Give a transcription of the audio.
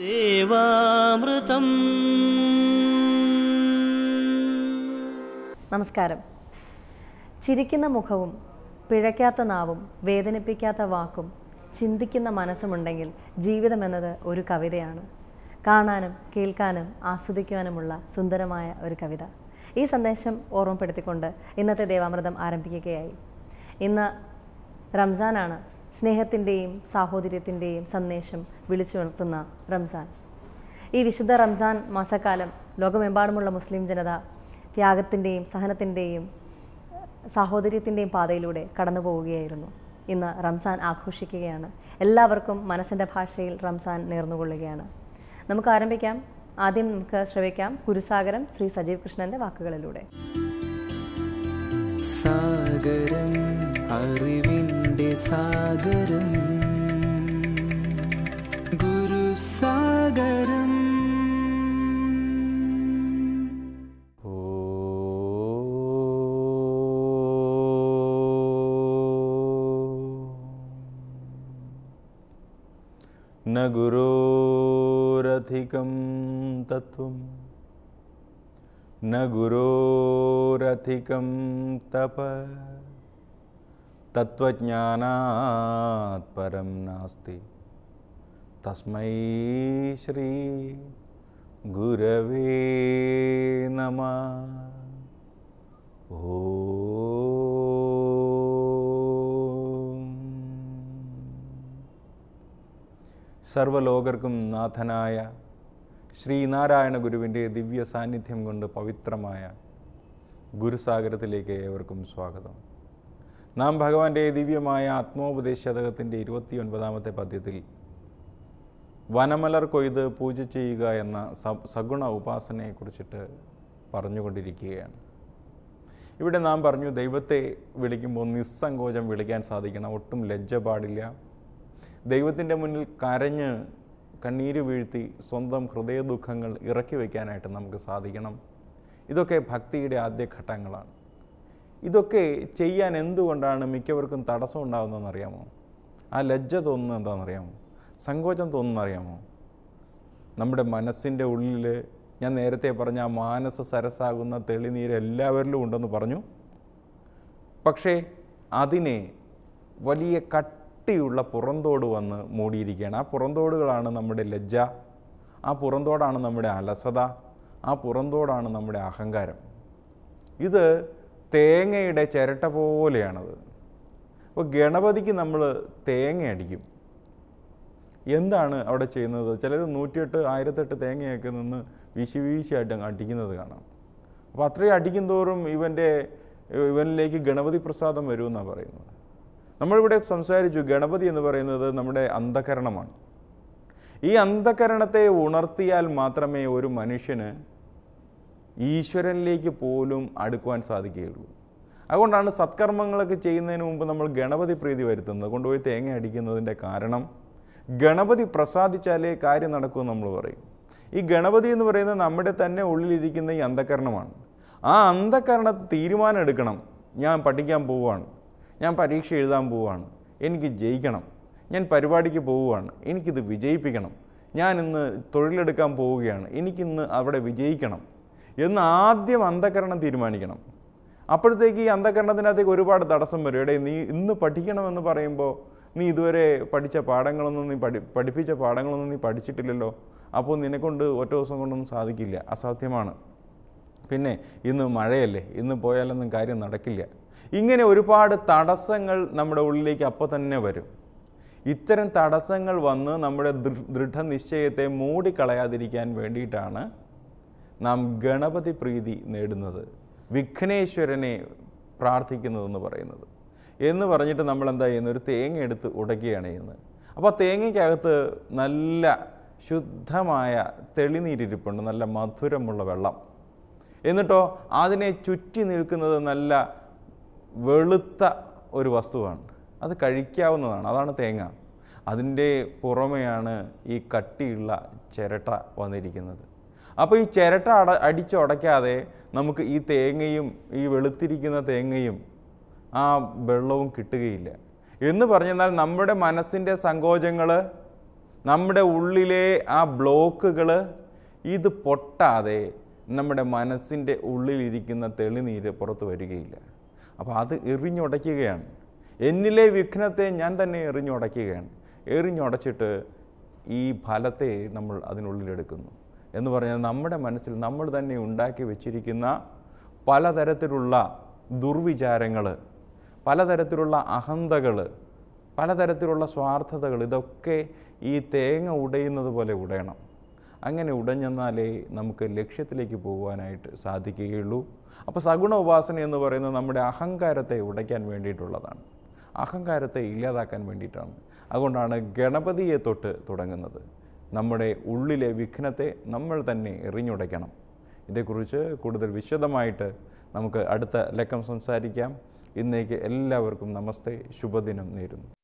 ദേവാമൃതം നമസ്കാരം ചിരിക്കുന്ന മുഖവും പിഴയ്ക്കാത്ത നാവും വേദനിപ്പിക്കാത്ത വാക്കും ചിന്തിക്കുന്ന മനസ്സുമുണ്ടെങ്കിൽ ജീവിതം എന്നത് ഒരു കവിതയാണ് കാണാനും കേൾക്കാനും ആസ്വദിക്കുവാനുമുള്ള സുന്ദരമായ ഒരു കവിത ഈ സന്ദേശം ഓർമ്മപ്പെടുത്തിക്കൊണ്ട് ഇന്നത്തെ ദേവാമൃതം ആരംഭിക്കുകയായി ഇന്ന് റംസാനാണ് സ്നേഹത്തിൻ്റെയും സാഹോദര്യത്തിൻ്റെയും സന്ദേശം വിളിച്ചുണർത്തുന്ന റംസാൻ ഈ വിശുദ്ധ റംസാൻ മാസക്കാലം ലോകമെമ്പാടുമുള്ള മുസ്ലിം ജനത ത്യാഗത്തിൻ്റെയും സഹനത്തിൻ്റെയും സാഹോദര്യത്തിൻ്റെയും പാതയിലൂടെ കടന്നു പോവുകയായിരുന്നു ഇന്ന് റംസാൻ ആഘോഷിക്കുകയാണ് എല്ലാവർക്കും മനസ്സിൻ്റെ ഭാഷയിൽ റംസാൻ നേർന്നുകൊള്ളുകയാണ് നമുക്ക് ആരംഭിക്കാം ആദ്യം നമുക്ക് ശ്രവിക്കാം കുരുസാഗരം ശ്രീ സജീവ് കൃഷ്ണൻ്റെ വാക്കുകളിലൂടെ സാഗരം അറിവിൻ गुरुसागरम् न गुरोरथिकं तत्त्वं न गुरोरथिकं तपः തത്വജ്ഞാനാത് പരം നാസ്തി തസ്മൈ ശ്രീ ഗുരവേ നമ ഓ സർവലോകർക്കും നാഥനായ ശ്രീനാരായണ ഗുരുവിൻ്റെ ദിവ്യ സാന്നിധ്യം കൊണ്ട് പവിത്രമായ ഗുരുസാഗരത്തിലേക്ക് ഏവർക്കും സ്വാഗതം നാം ഭഗവാന്റെ ദിവ്യമായ ആത്മോപദേശതകത്തിൻ്റെ ഇരുപത്തി ഒൻപതാമത്തെ പദ്യത്തിൽ വനമലർ കൊയ്ത് പൂജ ചെയ്യുക എന്ന സഗുണ ഉപാസനയെക്കുറിച്ചിട്ട് പറഞ്ഞുകൊണ്ടിരിക്കുകയാണ് ഇവിടെ നാം പറഞ്ഞു ദൈവത്തെ വിളിക്കുമ്പോൾ നിസ്സങ്കോചം വിളിക്കാൻ സാധിക്കണം ഒട്ടും ലജ്ജ പാടില്ല ദൈവത്തിൻ്റെ മുന്നിൽ കരഞ്ഞ് കണ്ണീര് വീഴ്ത്തി സ്വന്തം ഹൃദയ ദുഃഖങ്ങൾ ഇറക്കി വയ്ക്കാനായിട്ട് നമുക്ക് സാധിക്കണം ഇതൊക്കെ ഭക്തിയുടെ ആദ്യ ഘട്ടങ്ങളാണ് ഇതൊക്കെ ചെയ്യാൻ എന്തുകൊണ്ടാണ് മിക്കവർക്കും തടസ്സം ഉണ്ടാകുന്നതെന്ന് അറിയാമോ ആ ലജ്ജ തോന്നുന്നത് എന്താണെന്നറിയാമോ സങ്കോചം തോന്നുന്നറിയാമോ നമ്മുടെ മനസ്സിൻ്റെ ഉള്ളിൽ ഞാൻ നേരത്തെ പറഞ്ഞ ആ മാനസ സരസാകുന്ന തെളിനീര് എല്ലാവരിലും ഉണ്ടെന്ന് പറഞ്ഞു പക്ഷേ അതിനെ വലിയ കട്ടിയുള്ള പുറന്തോട് വന്ന് മൂടിയിരിക്കുകയാണ് ആ പുറന്തോടുകളാണ് നമ്മുടെ ലജ്ജ ആ പുറന്തോടാണ് നമ്മുടെ അലസത ആ പുറന്തോടാണ് നമ്മുടെ അഹങ്കാരം ഇത് തേങ്ങയുടെ ചിരട്ട പോലെയാണത് അപ്പോൾ ഗണപതിക്ക് നമ്മൾ തേങ്ങ അടിക്കും എന്താണ് അവിടെ ചെയ്യുന്നത് ചിലർ നൂറ്റിയെട്ട് ആയിരത്തെട്ട് തേങ്ങയൊക്കെ നിന്ന് വീശി വീശിയായിട്ട് അടിക്കുന്നത് കാണാം അപ്പോൾ അത്രയും അടിക്കും തോറും ഇവൻ്റെ ഇവനിലേക്ക് ഗണപതി പ്രസാദം വരുമെന്നാണ് പറയുന്നത് നമ്മളിവിടെ സംസാരിച്ചു ഗണപതി എന്ന് പറയുന്നത് നമ്മുടെ അന്ധകരണമാണ് ഈ അന്ധകരണത്തെ ഉണർത്തിയാൽ മാത്രമേ ഒരു മനുഷ്യന് ഈശ്വരനിലേക്ക് പോലും അടുക്കുവാൻ സാധിക്കുകയുള്ളൂ അതുകൊണ്ടാണ് സത്കർമ്മങ്ങളൊക്കെ ചെയ്യുന്നതിന് മുമ്പ് നമ്മൾ ഗണപതി പ്രീതി വരുത്തുന്നത് കൊണ്ടുപോയി തേങ്ങ അടിക്കുന്നതിൻ്റെ കാരണം ഗണപതി പ്രസാദിച്ചാലേ കാര്യം നടക്കൂ നമ്മൾ പറയും ഈ ഗണപതി എന്ന് പറയുന്നത് നമ്മുടെ തന്നെ ഉള്ളിലിരിക്കുന്ന ഈ അന്ധകരണമാണ് ആ അന്ധകരണ തീരുമാനം എടുക്കണം ഞാൻ പഠിക്കാൻ പോവുകയാണ് ഞാൻ പരീക്ഷ എഴുതാൻ പോവുകയാണ് എനിക്ക് ജയിക്കണം ഞാൻ പരിപാടിക്ക് പോവുകയാണ് എനിക്കിത് വിജയിപ്പിക്കണം ഞാൻ ഇന്ന് തൊഴിലെടുക്കാൻ പോവുകയാണ് എനിക്കിന്ന് അവിടെ വിജയിക്കണം എന്ന് ആദ്യം അന്ധകരണം തീരുമാനിക്കണം അപ്പോഴത്തേക്ക് ഈ അന്ധകരണത്തിനകത്തേക്ക് ഒരുപാട് തടസ്സം വരും ഇടയിൽ നീ ഇന്ന് പഠിക്കണമെന്ന് പറയുമ്പോൾ നീ ഇതുവരെ പഠിച്ച പാഠങ്ങളൊന്നും നീ പഠി പഠിപ്പിച്ച പാഠങ്ങളൊന്നും നീ പഠിച്ചിട്ടില്ലല്ലോ അപ്പോൾ നിന്നെക്കൊണ്ട് ഒറ്റ ദിവസം കൊണ്ടൊന്നും സാധിക്കില്ല അസാധ്യമാണ് പിന്നെ ഇന്ന് മഴയല്ലേ ഇന്ന് പോയാലൊന്നും കാര്യം നടക്കില്ല ഇങ്ങനെ ഒരുപാട് തടസ്സങ്ങൾ നമ്മുടെ ഉള്ളിലേക്ക് അപ്പോൾ തന്നെ വരും ഇത്തരം തടസ്സങ്ങൾ വന്ന് നമ്മുടെ ദൃഢനിശ്ചയത്തെ മൂടിക്കളയാതിരിക്കാൻ വേണ്ടിയിട്ടാണ് നാം ഗണപതി പ്രീതി നേടുന്നത് വിഘ്നേശ്വരനെ പ്രാർത്ഥിക്കുന്നതെന്ന് പറയുന്നത് എന്ന് പറഞ്ഞിട്ട് നമ്മൾ എന്താ ചെയ്യുന്നത് ഒരു തേങ്ങ എടുത്ത് ഉടക്കുകയാണ് ചെയ്യുന്നത് അപ്പോൾ തേങ്ങയ്ക്കകത്ത് നല്ല ശുദ്ധമായ തെളിനീരിരിപ്പുണ്ട് നല്ല മധുരമുള്ള വെള്ളം എന്നിട്ടോ അതിനെ ചുറ്റി നിൽക്കുന്നത് നല്ല വെളുത്ത ഒരു വസ്തുവാണ് അത് കഴിക്കാവുന്നതാണ് അതാണ് തേങ്ങ അതിൻ്റെ പുറമെയാണ് ഈ കട്ടിയുള്ള ചിരട്ട വന്നിരിക്കുന്നത് അപ്പോൾ ഈ ചിരട്ട അട അടിച്ചുടയ്ക്കാതെ നമുക്ക് ഈ തേങ്ങയും ഈ വെളുത്തിരിക്കുന്ന തേങ്ങയും ആ വെള്ളവും കിട്ടുകയില്ല എന്ന് പറഞ്ഞാൽ നമ്മുടെ മനസ്സിൻ്റെ സങ്കോചങ്ങൾ നമ്മുടെ ഉള്ളിലെ ആ ബ്ലോക്കുകൾ ഇത് പൊട്ടാതെ നമ്മുടെ മനസ്സിൻ്റെ ഉള്ളിലിരിക്കുന്ന തെളിനീര് പുറത്ത് വരികയില്ല അപ്പോൾ അത് എറിഞ്ഞുടയ്ക്കുകയാണ് എന്നിലെ വിഘ്നത്തെ ഞാൻ തന്നെ എറിഞ്ഞുടയ്ക്കുകയാണ് എറിഞ്ഞുടച്ചിട്ട് ഈ ഫലത്തെ നമ്മൾ അതിനുള്ളിലെടുക്കുന്നു എന്ന് പറഞ്ഞാൽ നമ്മുടെ മനസ്സിൽ നമ്മൾ തന്നെ ഉണ്ടാക്കി വെച്ചിരിക്കുന്ന പലതരത്തിലുള്ള ദുർവിചാരങ്ങൾ പലതരത്തിലുള്ള അഹന്തകൾ പലതരത്തിലുള്ള സ്വാർത്ഥതകൾ ഇതൊക്കെ ഈ തേങ്ങ ഉടയുന്നത് പോലെ ഉടയണം അങ്ങനെ ഉടഞ്ഞെന്നാലേ നമുക്ക് ലക്ഷ്യത്തിലേക്ക് പോകുവാനായിട്ട് സാധിക്കുകയുള്ളൂ അപ്പോൾ സഗുണ ഉപാസന എന്ന് പറയുന്നത് നമ്മുടെ അഹങ്കാരത്തെ ഉടയ്ക്കാൻ വേണ്ടിയിട്ടുള്ളതാണ് അഹങ്കാരത്തെ ഇല്ലാതാക്കാൻ വേണ്ടിയിട്ടാണ് അതുകൊണ്ടാണ് ഗണപതിയെ തൊട്ട് തുടങ്ങുന്നത് നമ്മുടെ ഉള്ളിലെ വിഘ്നത്തെ നമ്മൾ തന്നെ എറിഞ്ഞുടയ്ക്കണം ഇതേക്കുറിച്ച് കൂടുതൽ വിശദമായിട്ട് നമുക്ക് അടുത്ത ലക്കം സംസാരിക്കാം ഇന്നേക്ക് എല്ലാവർക്കും നമസ്തേ ശുഭദിനം നേരുന്നു